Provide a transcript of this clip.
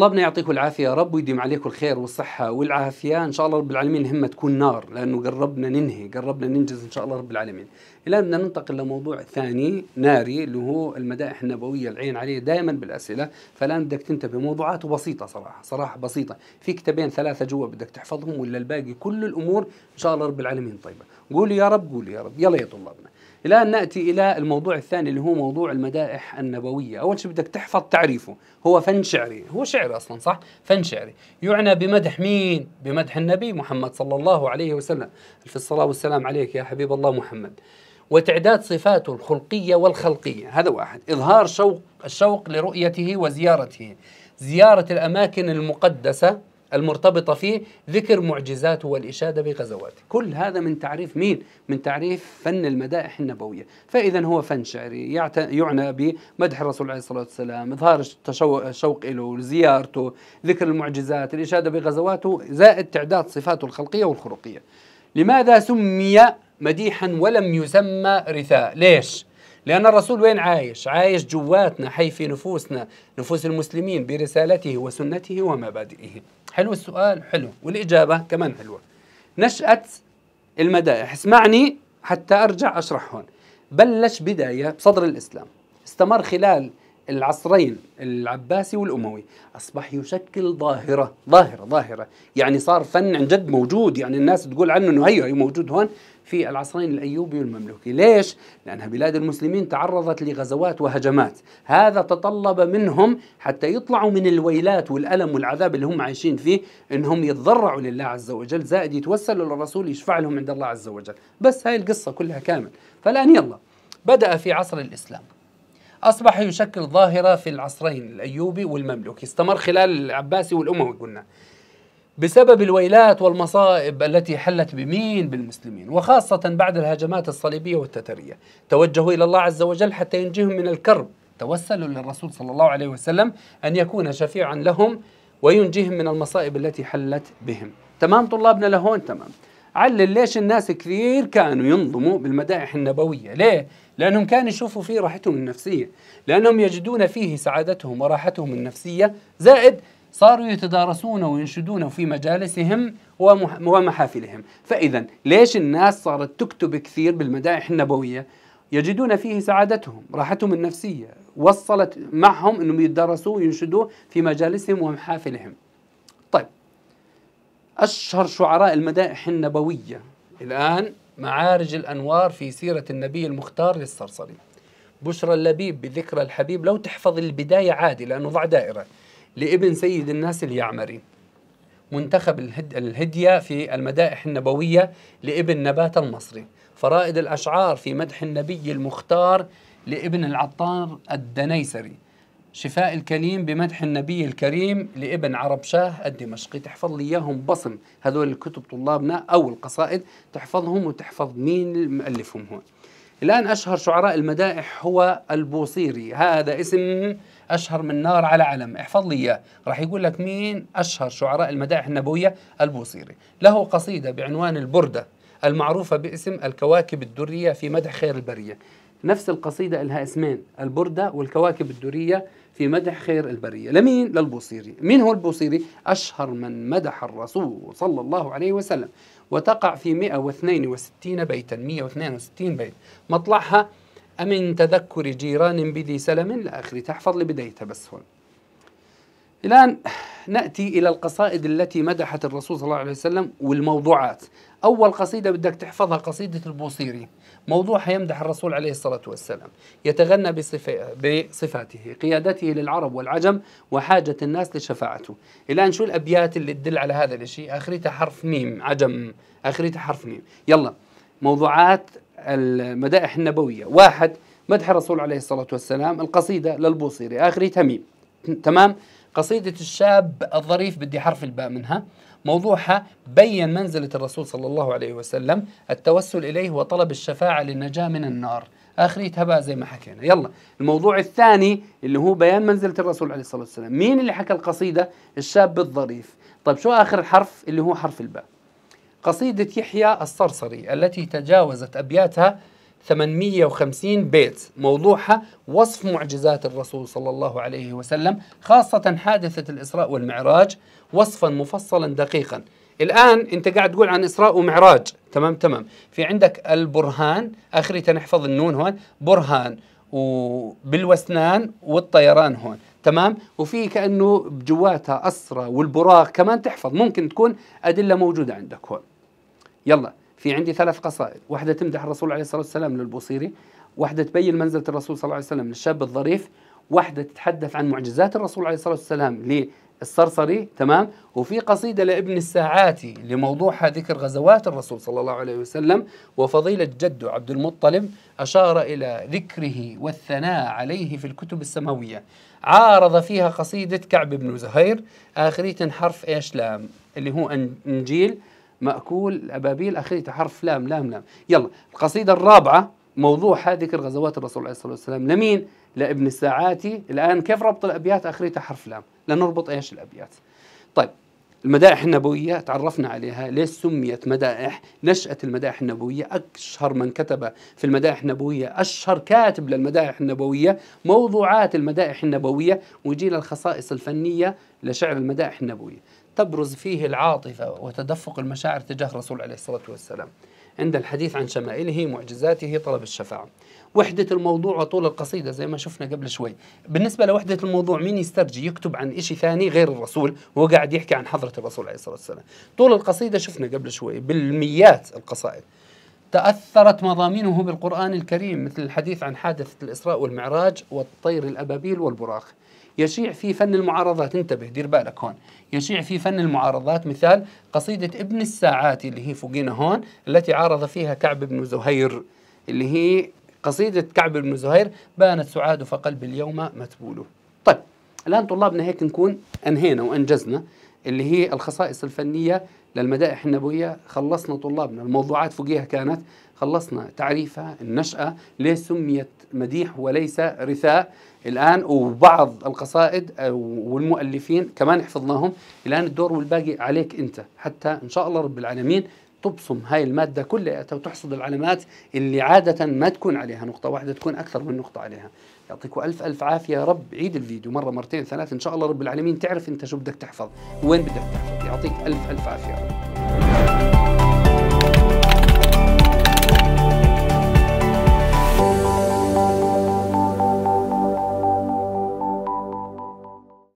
طلابنا يعطيكم العافيه يا رب ويديم عليكم الخير والصحه والعافيه ان شاء الله رب العالمين الهمه تكون نار لانه قربنا ننهي قربنا ننجز ان شاء الله رب العالمين الان بدنا ننتقل لموضوع ثاني ناري اللي هو المدائح النبويه العين عليه دائما بالاسئله فالان بدك تنتبه موضوعاته بسيطه صراحه صراحه بسيطه في كتابين ثلاثه جوا بدك تحفظهم ولا الباقي كل الامور ان شاء الله رب العالمين طيبه قولوا يا رب قولوا يا رب يلا يا طلابنا الآن ناتي الى الموضوع الثاني اللي هو موضوع المدائح النبويه، اول شيء بدك تحفظ تعريفه، هو فن شعري، هو شعر اصلا صح؟ فن شعري، يعنى بمدح مين؟ بمدح النبي محمد صلى الله عليه وسلم، الف الصلاه والسلام عليك يا حبيب الله محمد. وتعداد صفاته الخلقيه والخلقيه، هذا واحد، اظهار شوق الشوق لرؤيته وزيارته، زياره الاماكن المقدسه المرتبطة فيه ذكر معجزاته والإشادة بغزواته كل هذا من تعريف مين؟ من تعريف فن المدائح النبوية فإذا هو فن شعري يعنى بمدح الرسول عليه الصلاة والسلام إظهار الشوق له زيارته ذكر المعجزات الإشادة بغزواته زائد تعداد صفاته الخلقية والخلقية لماذا سمي مديحا ولم يسمى رثاء ليش لأن الرسول وين عايش عايش جواتنا حي في نفوسنا نفوس المسلمين برسالته وسنته ومبادئه حلو السؤال حلو والإجابة كمان حلوة نشأة المدائح اسمعني حتى أرجع أشرح هون بلش بداية بصدر الإسلام استمر خلال العصرين العباسي والأموي أصبح يشكل ظاهرة ظاهرة ظاهرة يعني صار فن عن جد موجود يعني الناس تقول عنه أنه هيو موجود هون في العصرين الأيوبي والمملوكي ليش؟ لأنها بلاد المسلمين تعرضت لغزوات وهجمات هذا تطلب منهم حتى يطلعوا من الويلات والألم والعذاب اللي هم عايشين فيه أنهم يتضرعوا لله عز وجل زائد يتوسلوا للرسول يشفع لهم عند الله عز وجل بس هاي القصة كلها كامل فالآن يلا بدأ في عصر الإسلام أصبح يشكل ظاهرة في العصرين الأيوبي والمملوكي استمر خلال العباسي والأموي قلنا بسبب الويلات والمصائب التي حلت بمين بالمسلمين وخاصة بعد الهجمات الصليبية والتترية توجهوا إلى الله عز وجل حتى ينجيهم من الكرب توسلوا للرسول صلى الله عليه وسلم أن يكون شفيعا لهم وينجيهم من المصائب التي حلت بهم تمام طلابنا لهون تمام علل ليش الناس كثير كانوا ينظموا بالمدائح النبوية ليه؟ لأنهم كانوا يشوفوا فيه راحتهم النفسية لأنهم يجدون فيه سعادتهم وراحتهم النفسية زائد صاروا يتدارسون وينشدون في مجالسهم ومحافلهم فإذا ليش الناس صارت تكتب كثير بالمدائح النبوية؟ يجدون فيه سعادتهم راحتهم النفسية وصلت معهم أنهم يتدارسوا وينشدوا في مجالسهم ومحافلهم أشهر شعراء المدائح النبوية الآن معارج الأنوار في سيرة النبي المختار للصرصري بشرى اللبيب بذكرى الحبيب لو تحفظ البداية عادي لأنه ضع دائرة لابن سيد الناس اليعمري منتخب الهد الهدية في المدائح النبوية لابن نبات المصري فرائد الأشعار في مدح النبي المختار لابن العطار الدنيسري شفاء الكليم بمدح النبي الكريم لابن عرب شاه الدمشقي تحفظ لي اياهم بصم هذول الكتب طلابنا او القصائد تحفظهم وتحفظ مين مؤلفهم هون الان اشهر شعراء المدائح هو البوصيري هذا اسم اشهر من نار على علم احفظ لي اياه راح يقول لك مين اشهر شعراء المدائح النبويه البوصيري له قصيده بعنوان البرده المعروفه باسم الكواكب الدريه في مدح خير البريه نفس القصيده لها اسمين البرده والكواكب الدريه في مدح خير البرية لمين؟ للبوصيري من هو البوصيري؟ أشهر من مدح الرسول صلى الله عليه وسلم وتقع في 162 بيتا 162 بيت مطلعها أمن تذكر جيران بذي سلم لآخر تحفظ لبدايتها بس هون الآن نأتي إلى القصائد التي مدحت الرسول صلى الله عليه وسلم والموضوعات أول قصيدة بدك تحفظها قصيدة البوصيري موضوعها يمدح الرسول عليه الصلاة والسلام يتغنى بصفاته قيادته للعرب والعجم وحاجة الناس لشفاعته الآن شو الأبيات اللي تدل على هذا الشيء آخريتها حرف ميم عجم آخريتها حرف ميم يلا موضوعات المدائح النبوية واحد مدح الرسول عليه الصلاة والسلام القصيدة للبوصيري آخريتها ميم تمام قصيدة الشاب الظريف بدي حرف الباء منها موضوعها بين منزلة الرسول صلى الله عليه وسلم التوسل إليه وطلب الشفاعة للنجاة من النار آخرية بقى زي ما حكينا يلا الموضوع الثاني اللي هو بيان منزلة الرسول عليه الصلاة والسلام مين اللي حكى القصيدة الشاب الظريف طيب شو آخر حرف اللي هو حرف الباء قصيدة يحيى الصرصري التي تجاوزت أبياتها 850 بيت موضوعها وصف معجزات الرسول صلى الله عليه وسلم خاصة حادثة الإسراء والمعراج وصفا مفصلا دقيقا الآن أنت قاعد تقول عن إسراء ومعراج تمام تمام في عندك البرهان آخرية نحفظ النون هون برهان وبالوسنان والطيران هون تمام وفي كأنه جواتها أسرة والبراق كمان تحفظ ممكن تكون أدلة موجودة عندك هون يلا في عندي ثلاث قصائد واحدة تمدح الرسول عليه الصلاة والسلام للبوصيري واحدة تبين منزلة الرسول صلى الله عليه وسلم للشاب الظريف واحدة تتحدث عن معجزات الرسول عليه الصلاة والسلام للصرصري تمام وفي قصيدة لابن الساعاتي لموضوعها ذكر غزوات الرسول صلى الله عليه وسلم وفضيلة جده عبد المطلب أشار إلى ذكره والثناء عليه في الكتب السماوية عارض فيها قصيدة كعب بن زهير آخرية حرف إيش لام اللي هو إنجيل مأكول الأبابيل آخريته حرف لام لام لام يلا القصيدة الرابعة موضوعها ذكر غزوات الرسول عليه الصلاة والسلام لمين؟ لابن الساعاتي الآن كيف ربط الأبيات آخريتها حرف لام؟ لنربط إيش الأبيات طيب المدائح النبوية تعرفنا عليها ليش سميت مدائح نشأة المدائح النبوية أشهر من كتب في المدائح النبوية أشهر كاتب للمدائح النبوية موضوعات المدائح النبوية ويجي الخصائص الفنية لشعر المدائح النبوية تبرز فيه العاطفة وتدفق المشاعر تجاه الرسول عليه الصلاة والسلام عند الحديث عن شمائله معجزاته طلب الشفاعة وحدة الموضوع وطول القصيدة زي ما شفنا قبل شوي بالنسبة لوحدة الموضوع مين يسترجي يكتب عن إشي ثاني غير الرسول هو قاعد يحكي عن حضرة الرسول عليه الصلاة والسلام طول القصيدة شفنا قبل شوي بالميات القصائد تأثرت مضامينه بالقرآن الكريم مثل الحديث عن حادثة الإسراء والمعراج والطير الأبابيل والبراق يشيع في فن المعارضات انتبه دير بالك هون يشيع في فن المعارضات مثال قصيدة ابن الساعات اللي هي فوقينا هون التي عارض فيها كعب بن زهير اللي هي قصيدة كعب بن زهير بانت سعاد فقلب اليوم متبوله طيب الآن طلابنا هيك نكون أنهينا وأنجزنا اللي هي الخصائص الفنية للمدائح النبوية خلصنا طلابنا الموضوعات فوقيها كانت خلصنا تعريفها النشأة ليه سميت مديح وليس رثاء الآن وبعض القصائد آه، والمؤلفين كمان حفظناهم الآن الدور والباقي عليك أنت حتى إن شاء الله رب العالمين تبصم هاي المادة كلياتها وتحصد العلامات اللي عادة ما تكون عليها نقطة واحدة تكون أكثر من نقطة عليها يعطيكم ألف ألف عافية رب عيد الفيديو مرة مرتين ثلاث إن شاء الله رب العالمين تعرف أنت شو بدك تحفظ وين بدك تحفظ يعطيك ألف ألف عافية رب